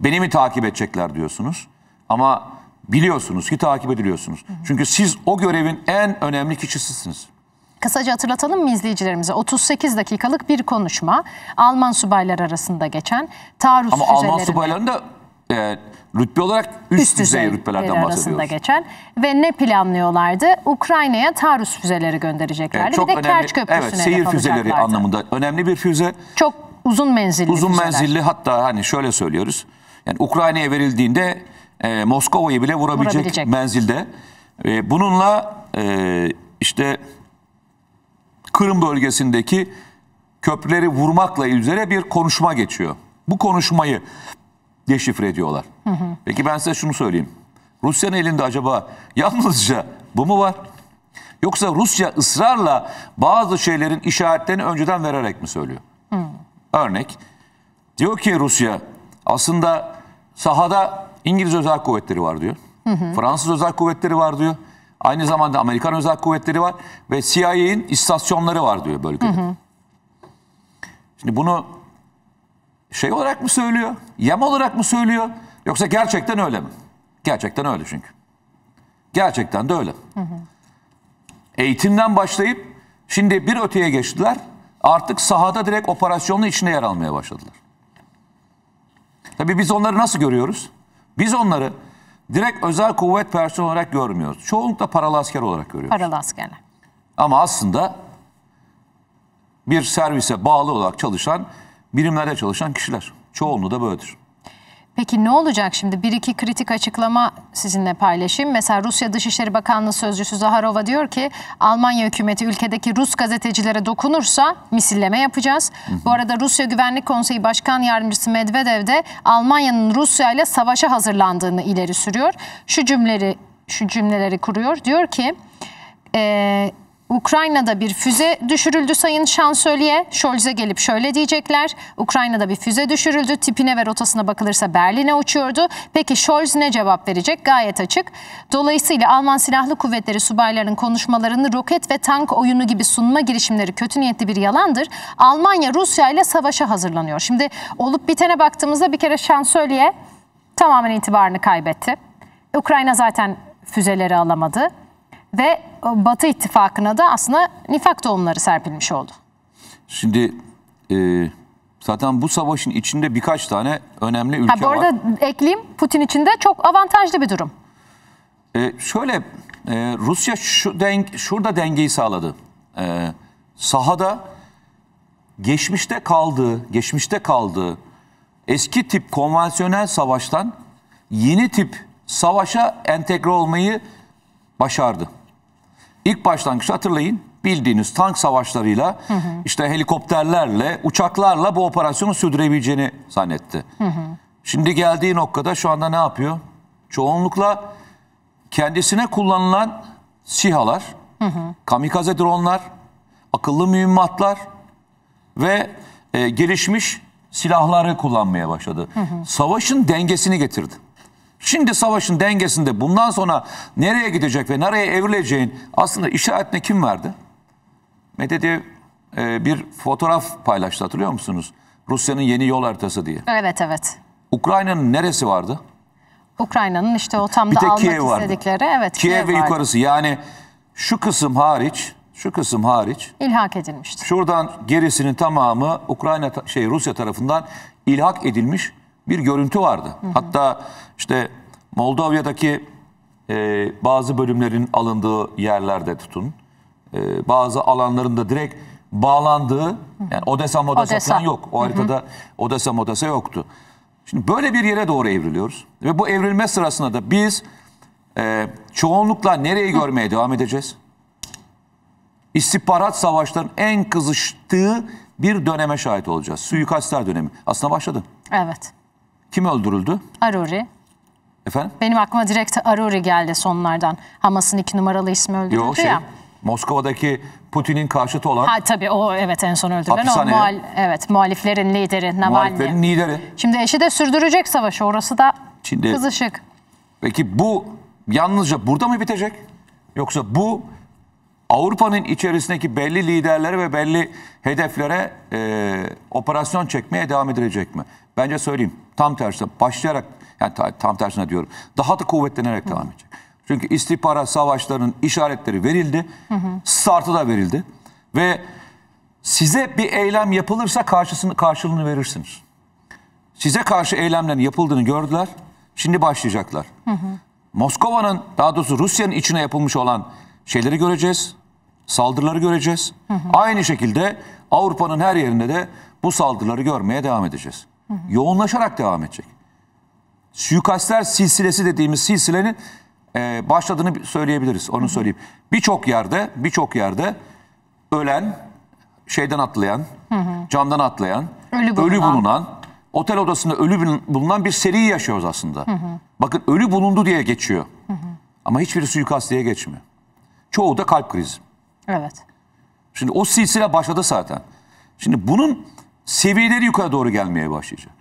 Beni mi takip edecekler diyorsunuz. Ama biliyorsunuz ki takip ediliyorsunuz. Hı hı. Çünkü siz o görevin en önemli kişisisiniz. Kısaca hatırlatalım mı izleyicilerimize? 38 dakikalık bir konuşma Alman subaylar arasında geçen taarruz Ama füzelerine... Alman subayların da e, rütbe olarak üst, üst düzey, düzey rütbelerden bahsediyoruz. geçen ve ne planlıyorlardı? Ukrayna'ya taarruz füzeleri göndereceklerdi. Evet, çok bir de önemli, Kerç Köprüsü'ne Evet, seyir füzeleri anlamında önemli bir füze. Çok uzun menzilli Uzun füzeler. menzilli hatta hani şöyle söylüyoruz. Yani Ukrayna'ya verildiğinde e, Moskova'yı bile vurabilecek, vurabilecek. menzilde. E, bununla e, işte Kırım bölgesindeki köprüleri vurmakla üzere bir konuşma geçiyor. Bu konuşmayı deşifre ediyorlar. Hı hı. Peki ben size şunu söyleyeyim. Rusya'nın elinde acaba yalnızca bu mu var? Yoksa Rusya ısrarla bazı şeylerin işaretlerini önceden vererek mi söylüyor? Hı. Örnek diyor ki Rusya aslında Sahada İngiliz özel kuvvetleri var diyor. Hı hı. Fransız özel kuvvetleri var diyor. Aynı zamanda Amerikan özel kuvvetleri var ve CIA'in istasyonları var diyor bölgede. Hı hı. Şimdi bunu şey olarak mı söylüyor? Yem olarak mı söylüyor? Yoksa gerçekten öyle mi? Gerçekten öyle çünkü. Gerçekten de öyle. Hı hı. Eğitimden başlayıp şimdi bir öteye geçtiler. Artık sahada direkt operasyonun içine yer almaya başladılar. Tabii biz onları nasıl görüyoruz? Biz onları direkt özel kuvvet personel olarak görmüyoruz. Çoğunlukla paralı asker olarak görüyoruz. Paralı askerler. Ama aslında bir servise bağlı olarak çalışan, birimlerde çalışan kişiler. Çoğunluğu da böyledir. Peki ne olacak şimdi? Bir iki kritik açıklama sizinle paylaşayım. Mesela Rusya Dışişleri Bakanlığı Sözcüsü Zaharova diyor ki Almanya hükümeti ülkedeki Rus gazetecilere dokunursa misilleme yapacağız. Bu arada Rusya Güvenlik Konseyi Başkan Yardımcısı Medvedev de Almanya'nın Rusya ile savaşa hazırlandığını ileri sürüyor. Şu cümleleri şu cümleleri kuruyor. Diyor ki e, Ukrayna'da bir füze düşürüldü Sayın Şansölye. Scholz'e gelip şöyle diyecekler. Ukrayna'da bir füze düşürüldü. Tipine ve rotasına bakılırsa Berlin'e uçuyordu. Peki Scholz ne cevap verecek? Gayet açık. Dolayısıyla Alman Silahlı Kuvvetleri subaylarının konuşmalarını roket ve tank oyunu gibi sunma girişimleri kötü niyetli bir yalandır. Almanya Rusya ile savaşa hazırlanıyor. Şimdi olup bitene baktığımızda bir kere Şansölye tamamen itibarını kaybetti. Ukrayna zaten füzeleri alamadı ve e, Batı ittifakına da aslında nifak tohumları serpilmiş oldu. Şimdi e, zaten bu savaşın içinde birkaç tane önemli ülke ha, bu arada ekleyeyim Putin için de çok avantajlı bir durum. E, şöyle e, Rusya şu denk, şurada dengeyi sağladı. E, sahada geçmişte kaldığı, geçmişte kaldığı eski tip konvansiyonel savaştan yeni tip savaşa entegre olmayı başardı. İlk başlangıçta hatırlayın bildiğiniz tank savaşlarıyla hı hı. işte helikopterlerle uçaklarla bu operasyonu sürdürebileceğini zannetti. Hı hı. Şimdi geldiği noktada şu anda ne yapıyor? Çoğunlukla kendisine kullanılan sihalar, hı hı. kamikaze dronlar, akıllı mühimmatlar ve e, gelişmiş silahları kullanmaya başladı. Hı hı. Savaşın dengesini getirdi. Şimdi savaşın dengesinde bundan sonra nereye gidecek ve nereye evrileceğin aslında işaretini kim verdi? Medvedev e, bir fotoğraf paylaştı hatırlıyor musunuz? Rusya'nın yeni yol haritası diye. Evet evet. Ukrayna'nın neresi vardı? Ukrayna'nın işte o tam da almak Kiev vardı. evet Kiev, Kiev ve vardı. yukarısı yani şu kısım hariç şu kısım hariç ilhak edilmişti. Şuradan gerisinin tamamı Ukrayna şey Rusya tarafından ilhak edilmiş bir görüntü vardı. Hı hı. Hatta işte Moldova'daki e, bazı bölümlerin alındığı yerlerde tutun. E, bazı alanlarında direkt bağlandığı yani Odessa Modessa Odessa. falan yok. O haritada Odessa Modessa yoktu. Şimdi böyle bir yere doğru evriliyoruz. Ve bu evrilme sırasında da biz e, çoğunlukla nereyi hı. görmeye devam edeceğiz? İstihbarat savaşlarının en kızıştığı bir döneme şahit olacağız. Suikastler dönemi. Aslında başladı. Evet. Kim öldürüldü? Aruri. Efendim? Benim aklıma direkt Aruri geldi sonlardan. Hamas'ın iki numaralı ismi öldürüldü Yo, şey, ya. Moskova'daki Putin'in karşıtı olan... Ha, tabii o evet en son öldürülen o muhal, evet, muhaliflerin lideri Navalny. Muhaliflerin lideri. Şimdi eşi de sürdürecek savaşı orası da Şimdi, kızışık. Peki bu yalnızca burada mı bitecek? Yoksa bu Avrupa'nın içerisindeki belli liderlere ve belli hedeflere e, operasyon çekmeye devam edilecek mi? Bence söyleyeyim tam tersi başlayarak yani ta, tam tersine diyorum daha da kuvvetlenerek Hı. devam edecek. Çünkü istihbarat savaşlarının işaretleri verildi. Hı hı. Startı da verildi. Ve size bir eylem yapılırsa karşısını, karşılığını verirsiniz. Size karşı eylemlerin yapıldığını gördüler. Şimdi başlayacaklar. Moskova'nın daha doğrusu Rusya'nın içine yapılmış olan şeyleri göreceğiz saldırıları göreceğiz. Hı hı. Aynı şekilde Avrupa'nın her yerinde de bu saldırıları görmeye devam edeceğiz. Hı hı. Yoğunlaşarak devam edecek. Suikastler silsilesi dediğimiz silsilenin e, başladığını söyleyebiliriz. Onu hı hı. söyleyeyim. Birçok yerde, birçok yerde ölen, şeyden atlayan, hı hı. camdan atlayan, ölü bulunan, ölü bulunan otel odasında ölü bulunan bir seri yaşıyoruz aslında. Hı hı. Bakın ölü bulundu diye geçiyor. Hı hı. Ama hiçbiri suikast diye geçmiyor. Çoğu da kalp krizi. Evet. Şimdi o silsile başladı zaten. Şimdi bunun seviyeleri yukarı doğru gelmeye başlayacak.